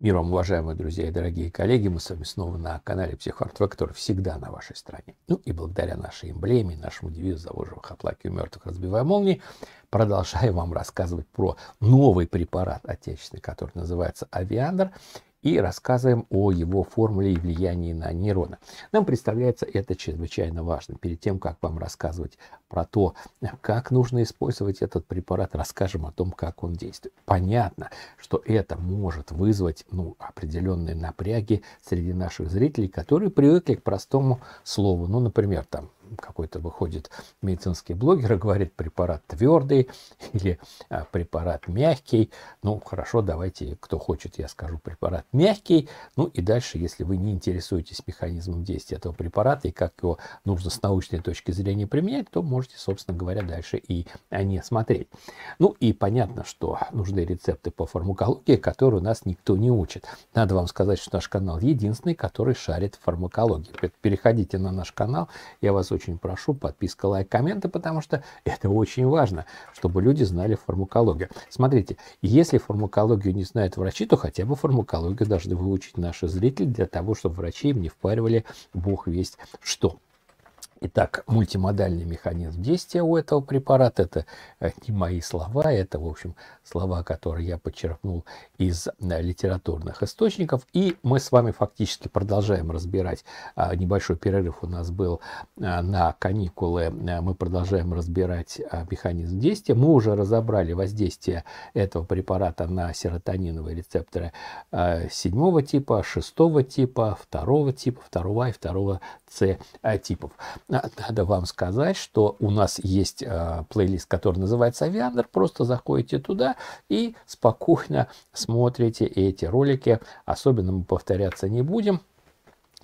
Миром, уважаемые друзья и дорогие коллеги, мы с вами снова на канале Психоартвек, который всегда на вашей стороне. Ну и благодаря нашей эмблеме, нашему девизу «Завод живых, у мертвых, разбивая молнии», продолжаю вам рассказывать про новый препарат отечественный, который называется «Авиандр», и рассказываем о его формуле и влиянии на нейроны. Нам представляется это чрезвычайно важным. Перед тем, как вам рассказывать про то, как нужно использовать этот препарат, расскажем о том, как он действует. Понятно, что это может вызвать ну, определенные напряги среди наших зрителей, которые привыкли к простому слову. Ну, например, там какой-то выходит медицинский блогер и говорит, препарат твердый или а, препарат мягкий. Ну, хорошо, давайте, кто хочет, я скажу препарат мягкий. Ну и дальше, если вы не интересуетесь механизмом действия этого препарата и как его нужно с научной точки зрения применять, то можете, собственно говоря, дальше и не смотреть. Ну и понятно, что нужны рецепты по фармакологии, которые у нас никто не учит. Надо вам сказать, что наш канал единственный, который шарит в фармакологии. Переходите на наш канал, я вас очень очень прошу, подписка, лайк, комменты, потому что это очень важно, чтобы люди знали фармакологию. Смотрите, если фармакологию не знают врачи, то хотя бы фармакологию должны выучить наши зрители для того, чтобы врачи им не впаривали бог весть что. Итак, мультимодальный механизм действия у этого препарата, это э, не мои слова, это, в общем, слова, которые я подчеркнул из э, литературных источников. И мы с вами фактически продолжаем разбирать, а, небольшой перерыв у нас был э, на каникулы, мы продолжаем разбирать механизм действия. Мы уже разобрали воздействие этого препарата на серотониновые рецепторы седьмого типа, шестого типа, второго типа, второго А и второго С типов. А, надо вам сказать, что у нас есть э, плейлист, который называется «Авиандр». Просто заходите туда и спокойно смотрите эти ролики. Особенно мы повторяться не будем.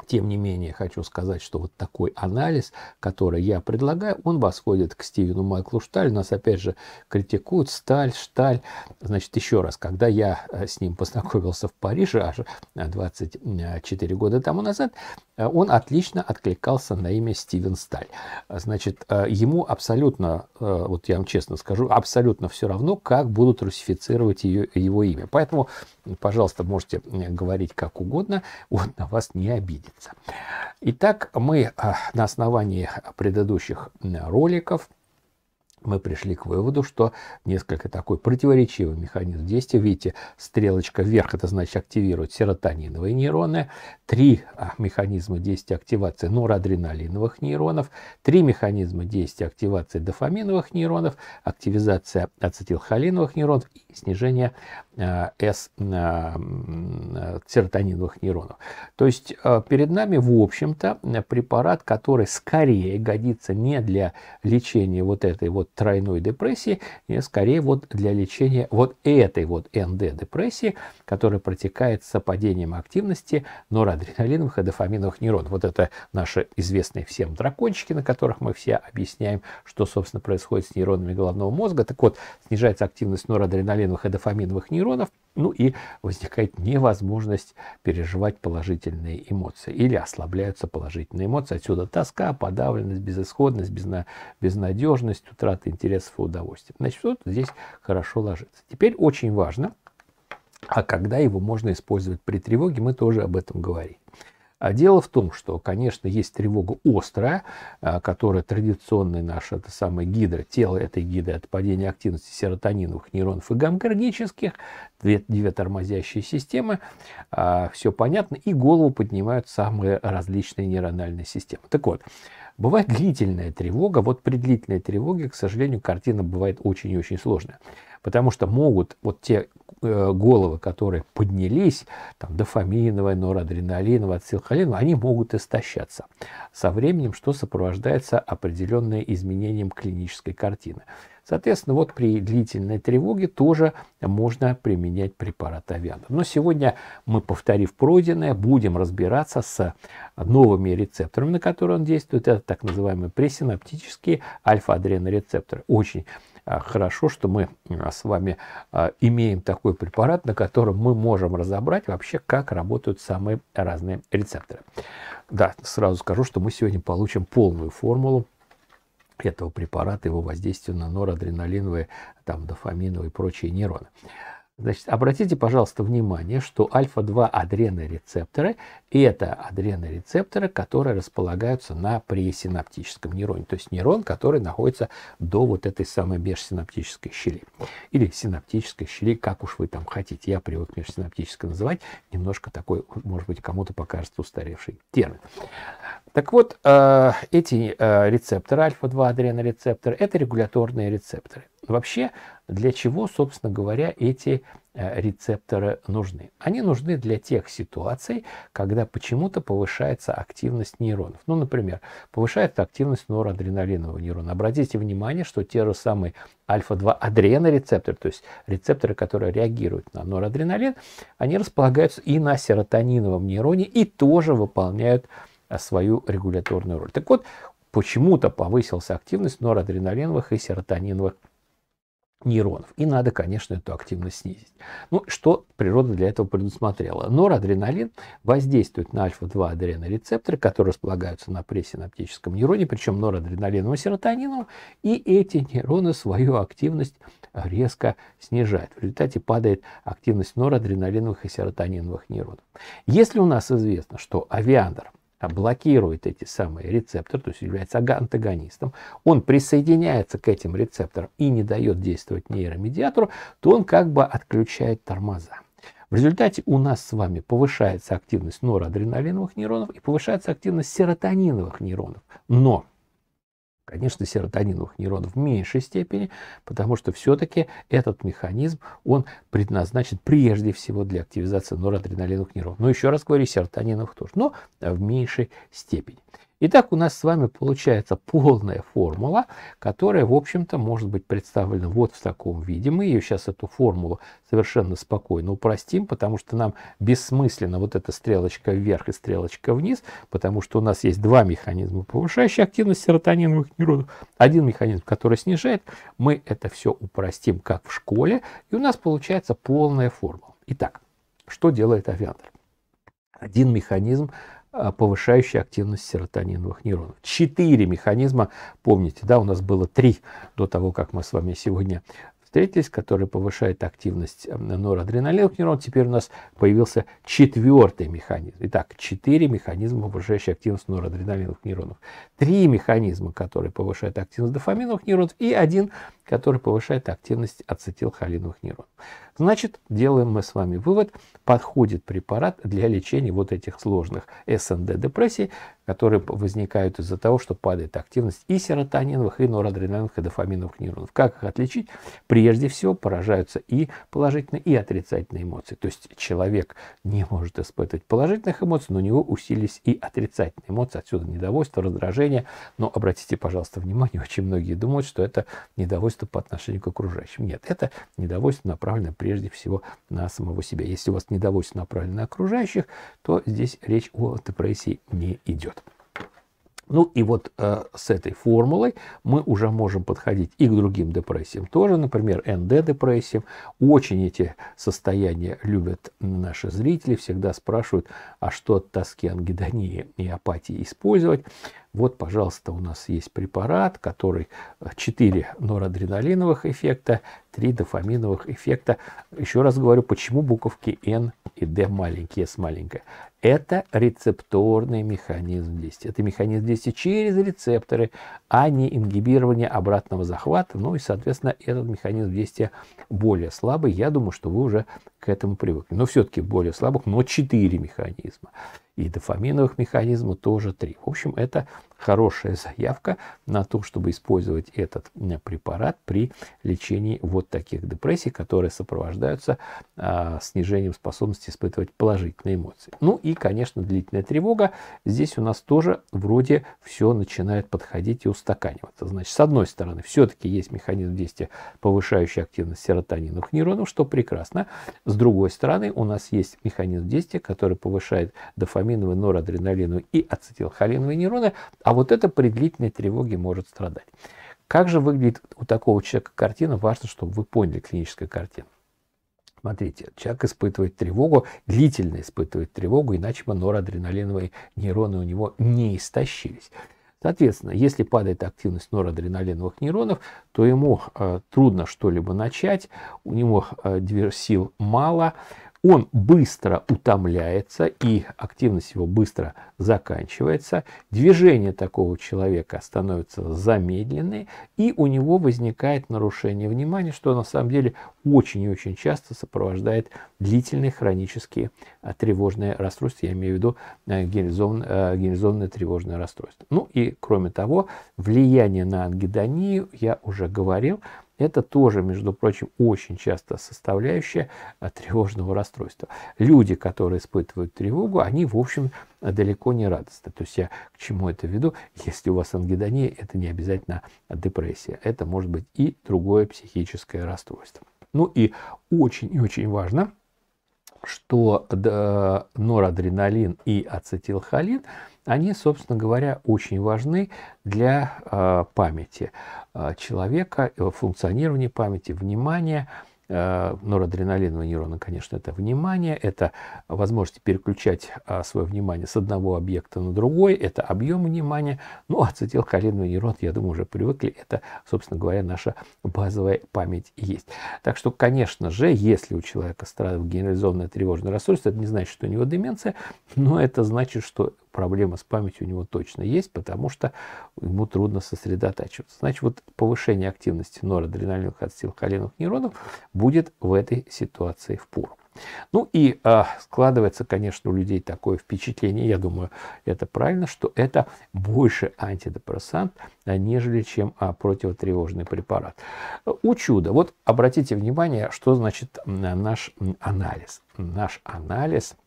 Тем не менее, хочу сказать, что вот такой анализ, который я предлагаю, он восходит к Стивену Майклу Шталь. Нас опять же критикуют Сталь, Шталь. Значит, еще раз, когда я э, с ним познакомился в Париже аж 24 э, э, года тому назад, он отлично откликался на имя Стивен Сталь. Значит, ему абсолютно, вот я вам честно скажу, абсолютно все равно, как будут русифицировать ее, его имя. Поэтому, пожалуйста, можете говорить как угодно, он на вас не обидит увидится. Итак, мы а, на основании предыдущих роликов мы пришли к выводу, что несколько такой противоречивый механизм действия. Видите, стрелочка вверх, это значит активирует серотониновые нейроны. Три а, механизма действия активации норадреналиновых нейронов. Три механизма действия активации дофаминовых нейронов, активизация ацетилхолиновых нейронов и снижение Э, с э, э, серотониновых нейронов. То есть перед нами, в общем-то, препарат, который скорее годится не для лечения вот этой вот тройной депрессии, а скорее вот для лечения вот этой вот НД-депрессии, которая протекает с падением активности норадреналиновых и дофаминовых нейронов. Вот это наши известные всем дракончики, на которых мы все объясняем, что, собственно, происходит с нейронами головного мозга. Так вот, снижается активность норадреналиновых и дофаминовых нейронов, нейронов, ну и возникает невозможность переживать положительные эмоции или ослабляются положительные эмоции. Отсюда тоска, подавленность, безысходность, безна... безнадежность, утрата интересов и удовольствия. Значит, вот здесь хорошо ложится. Теперь очень важно, а когда его можно использовать при тревоге, мы тоже об этом говорим. А дело в том, что, конечно, есть тревога острая, а, которая традиционная наша, это самая гидра, тело этой гидры от падения активности серотониновых нейронов и гамгардических, две, две тормозящие системы, а, все понятно, и голову поднимают самые различные нейрональные системы. Так вот, Бывает длительная тревога. Вот при длительной тревоге, к сожалению, картина бывает очень и очень сложная. Потому что могут вот те э, головы, которые поднялись, там, дофаминовая, норадреналиновая, ацилхолиновая, они могут истощаться со временем, что сопровождается определенным изменением клинической картины. Соответственно, вот при длительной тревоге тоже можно применять препарат Авиана. Но сегодня мы, повторив пройденное, будем разбираться с новыми рецепторами, на которые он действует. Это так называемые пресинаптические альфа-адренорецепторы. Очень а, хорошо, что мы а, с вами а, имеем такой препарат, на котором мы можем разобрать вообще, как работают самые разные рецепторы. Да, сразу скажу, что мы сегодня получим полную формулу этого препарата, его воздействию на норадреналиновые, там, дофаминовые и прочие нейроны. Значит, обратите, пожалуйста, внимание, что альфа-2 адренорецепторы – это адренорецепторы, которые располагаются на пресинаптическом нейроне, то есть нейрон, который находится до вот этой самой межсинаптической щели или синаптической щели, как уж вы там хотите. Я привык межсинаптической называть, немножко такой, может быть, кому-то покажется устаревший термин. Так вот, э, эти э, рецепторы, альфа-2 адренорецепторы – это регуляторные рецепторы. Вообще, для чего, собственно говоря, эти э, рецепторы нужны? Они нужны для тех ситуаций, когда почему-то повышается активность нейронов. Ну, например, повышается активность норадреналинового нейрона. Обратите внимание, что те же самые альфа-2 адренорецепторы, то есть рецепторы, которые реагируют на норадреналин, они располагаются и на серотониновом нейроне и тоже выполняют э, свою регуляторную роль. Так вот, почему-то повысилась активность норадреналиновых и серотониновых нейронов. И надо, конечно, эту активность снизить. Ну, что природа для этого предусмотрела? Норадреналин воздействует на альфа-2 адренорецепторы, которые располагаются на пресинаптическом нейроне, причем норадреналином и серотонином, и эти нейроны свою активность резко снижают. В результате падает активность норадреналиновых и серотониновых нейронов. Если у нас известно, что авиандр – блокирует эти самые рецепторы, то есть является антагонистом, он присоединяется к этим рецепторам и не дает действовать нейромедиатору, то он как бы отключает тормоза. В результате у нас с вами повышается активность норадреналиновых нейронов и повышается активность серотониновых нейронов. Но Конечно, серотониновых нейронов в меньшей степени, потому что все-таки этот механизм, он предназначен прежде всего для активизации норадреналиновых нейронов. Но еще раз говорю, серотониновых тоже, но в меньшей степени. Итак, у нас с вами получается полная формула, которая, в общем-то, может быть представлена вот в таком виде. Мы ее сейчас, эту формулу, совершенно спокойно упростим, потому что нам бессмысленно вот эта стрелочка вверх и стрелочка вниз, потому что у нас есть два механизма, повышающие активность серотониновых нейронов, один механизм, который снижает. Мы это все упростим, как в школе, и у нас получается полная формула. Итак, что делает авиатор? Один механизм а, повышающие активность серотониновых нейронов. Четыре механизма, помните, да, у нас было три до того, как мы с вами сегодня встретились, которые повышают активность норадреналиновых нейронов. Теперь у нас появился четвертый механизм. Итак, четыре механизма, повышающие активность норадреналиновых нейронов. Три механизма, которые повышают активность дофаминовых нейронов, и один, который повышает активность ацетилхолиновых нейронов. Значит, делаем мы с вами вывод, подходит препарат для лечения вот этих сложных СНД-депрессий, которые возникают из-за того, что падает активность и серотониновых, и норадреналиновых, и дофаминовых нейронов. Как их отличить? Прежде всего поражаются и положительные, и отрицательные эмоции. То есть человек не может испытывать положительных эмоций, но у него усилились и отрицательные эмоции. Отсюда недовольство, раздражение. Но обратите, пожалуйста, внимание, очень многие думают, что это недовольство по отношению к окружающим. Нет, это недовольство направлено прежде всего на самого себя. Если у вас недовольство направлено на окружающих, то здесь речь о депрессии не идет. Ну и вот э, с этой формулой мы уже можем подходить и к другим депрессиям тоже, например, НД-депрессиям. Очень эти состояния любят наши зрители, всегда спрашивают, а что от тоски, ангидонии и апатии использовать вот, пожалуйста, у нас есть препарат, который 4 норадреналиновых эффекта, 3 дофаминовых эффекта. Еще раз говорю, почему буковки N и D маленькие, S маленькая. Это рецепторный механизм действия. Это механизм действия через рецепторы, а не ингибирование обратного захвата. Ну и, соответственно, этот механизм действия более слабый. Я думаю, что вы уже к этому привыкли. Но все-таки более слабых, но 4 механизма и дофаминовых механизмов тоже 3. В общем, это хорошая заявка на то, чтобы использовать этот препарат при лечении вот таких депрессий, которые сопровождаются а, снижением способности испытывать положительные эмоции. Ну и, конечно, длительная тревога. Здесь у нас тоже вроде все начинает подходить и устаканиваться. Значит, с одной стороны, все-таки есть механизм действия, повышающий активность серотониновых нейронов, что прекрасно. С другой стороны, у нас есть механизм действия, который повышает дофамин дофаминовые, норадреналиновые и ацетилхолиновые нейроны, а вот это при длительной тревоге может страдать. Как же выглядит у такого человека картина? Важно, чтобы вы поняли клиническую картину. Смотрите, человек испытывает тревогу, длительно испытывает тревогу, иначе бы норадреналиновые нейроны у него не истощились. Соответственно, если падает активность норадреналиновых нейронов, то ему э, трудно что-либо начать, у него э, сил мало, он быстро утомляется и активность его быстро заканчивается. Движение такого человека становится замедленные и у него возникает нарушение внимания, что на самом деле очень и очень часто сопровождает длительные хронические а, тревожные расстройства. Я имею в виду э, генерализован, э, генерализованное тревожное расстройство. Ну и кроме того, влияние на ангидонию я уже говорил – это тоже, между прочим, очень часто составляющая э, тревожного расстройства. Люди, которые испытывают тревогу, они, в общем, далеко не радостны. То есть я к чему это веду? Если у вас ангидония, это не обязательно депрессия. Это может быть и другое психическое расстройство. Ну и очень и очень важно, что норадреналин и ацетилхолин – они, собственно говоря, очень важны для э, памяти э, человека, э, функционирования памяти, внимания. Э, норадреналиновые нейроны, конечно, это внимание, это возможность переключать э, свое внимание с одного объекта на другой, это объем внимания. Ну, а ацетилхолиновый нейрон, я думаю, уже привыкли, это, собственно говоря, наша базовая память есть. Так что, конечно же, если у человека страдает генерализованное тревожное расстройство, это не значит, что у него деменция, но это значит, что проблема с памятью у него точно есть, потому что ему трудно сосредотачиваться. Значит, вот повышение активности норадреналиновых ацетилхолиновых нейронов будет в этой ситуации в пору. Ну и э, складывается, конечно, у людей такое впечатление, я думаю, это правильно, что это больше антидепрессант, а, нежели чем а, противотревожный препарат. У чуда. Вот обратите внимание, что значит наш анализ. Наш анализ –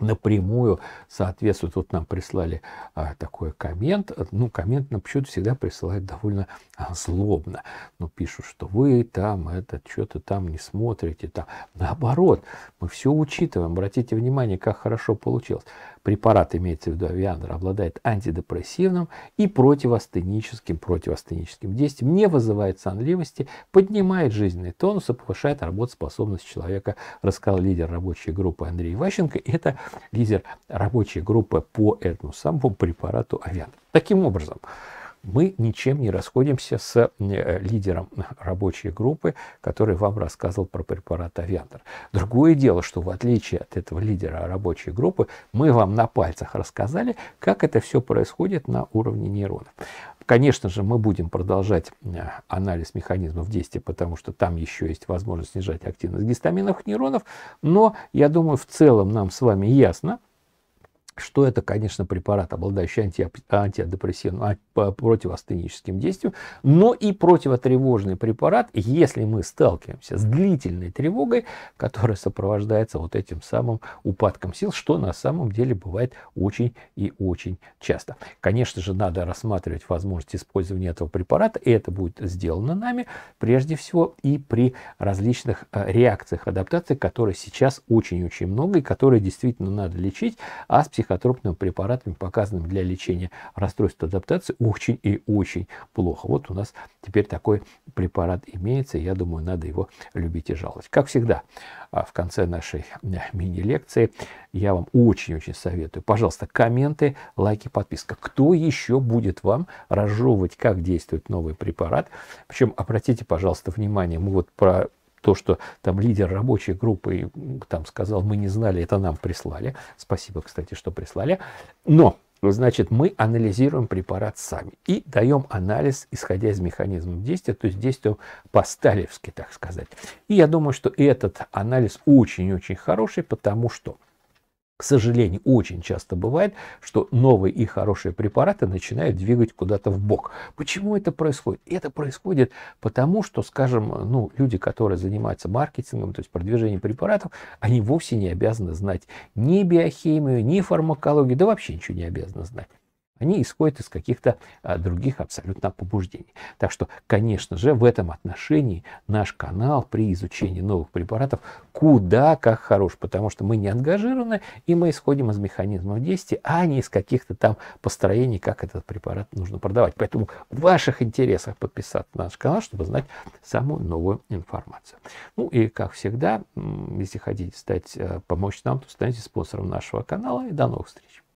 напрямую соответствует. Вот нам прислали а, такой коммент. Ну, коммент на почему всегда присылают довольно а, злобно. Ну, пишут, что вы там, это, что-то там не смотрите. Там. Наоборот, мы все учитываем. Обратите внимание, как хорошо получилось. Препарат, имеется в виду авиандр, обладает антидепрессивным и противоастеническим, противоастеническим действием, не вызывает сонливости, поднимает жизненный тонус и повышает работоспособность человека, рассказал лидер рабочей группы Андрей Ващенко. это лидер рабочей группы по этому самому препарату Авиан. Таким образом, мы ничем не расходимся с э, лидером рабочей группы, который вам рассказывал про препарат «Авиатор». Другое дело, что в отличие от этого лидера рабочей группы, мы вам на пальцах рассказали, как это все происходит на уровне нейронов. Конечно же, мы будем продолжать э, анализ механизмов действия, потому что там еще есть возможность снижать активность гистаминовых нейронов, но я думаю, в целом нам с вами ясно, что это, конечно, препарат, обладающий анти, антидепрессивным, а, противоастеническим действием, но и противотревожный препарат, если мы сталкиваемся с длительной тревогой, которая сопровождается вот этим самым упадком сил, что на самом деле бывает очень и очень часто. Конечно же, надо рассматривать возможность использования этого препарата, и это будет сделано нами, прежде всего, и при различных э, реакциях адаптации, которые сейчас очень-очень много, и которые действительно надо лечить, а с психологией психотропными препаратами, показанными для лечения расстройств адаптации, очень и очень плохо. Вот у нас теперь такой препарат имеется, я думаю, надо его любить и жаловать. Как всегда, а, в конце нашей э, мини-лекции я вам очень-очень советую, пожалуйста, комменты, лайки, подписка. Кто еще будет вам разжевывать, как действует новый препарат? Причем обратите, пожалуйста, внимание, мы вот про то, что там лидер рабочей группы там сказал, мы не знали, это нам прислали. Спасибо, кстати, что прислали. Но, значит, мы анализируем препарат сами и даем анализ, исходя из механизмов действия, то есть действуем по-сталевски, так сказать. И я думаю, что этот анализ очень-очень хороший, потому что – к сожалению, очень часто бывает, что новые и хорошие препараты начинают двигать куда-то в бок. Почему это происходит? Это происходит потому, что, скажем, ну, люди, которые занимаются маркетингом, то есть продвижением препаратов, они вовсе не обязаны знать ни биохимию, ни фармакологию, да вообще ничего не обязаны знать. Они исходят из каких-то а, других абсолютно побуждений. Так что, конечно же, в этом отношении наш канал при изучении новых препаратов куда как хорош, потому что мы не ангажированы, и мы исходим из механизмов действия, а не из каких-то там построений, как этот препарат нужно продавать. Поэтому в ваших интересах подписаться на наш канал, чтобы знать самую новую информацию. Ну и, как всегда, если хотите стать, э, помочь нам, то станьте спонсором нашего канала, и до новых встреч!